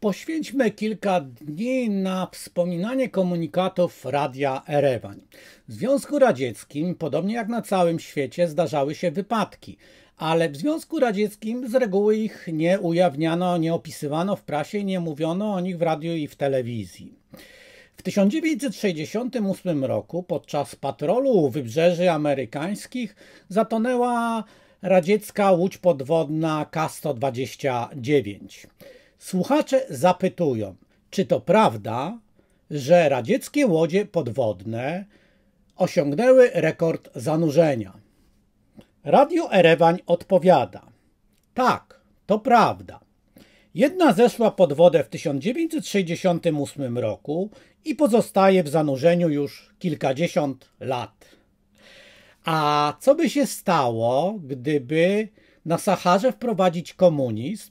Poświęćmy kilka dni na wspominanie komunikatów Radia Erewań. W Związku Radzieckim, podobnie jak na całym świecie, zdarzały się wypadki, ale w Związku Radzieckim z reguły ich nie ujawniano, nie opisywano w prasie, nie mówiono o nich w radiu i w telewizji. W 1968 roku podczas patrolu wybrzeży amerykańskich zatonęła radziecka łódź podwodna K-129. Słuchacze zapytują, czy to prawda, że radzieckie łodzie podwodne osiągnęły rekord zanurzenia. Radio Erewań odpowiada: Tak, to prawda. Jedna zeszła pod wodę w 1968 roku i pozostaje w zanurzeniu już kilkadziesiąt lat. A co by się stało, gdyby na Saharze wprowadzić komunizm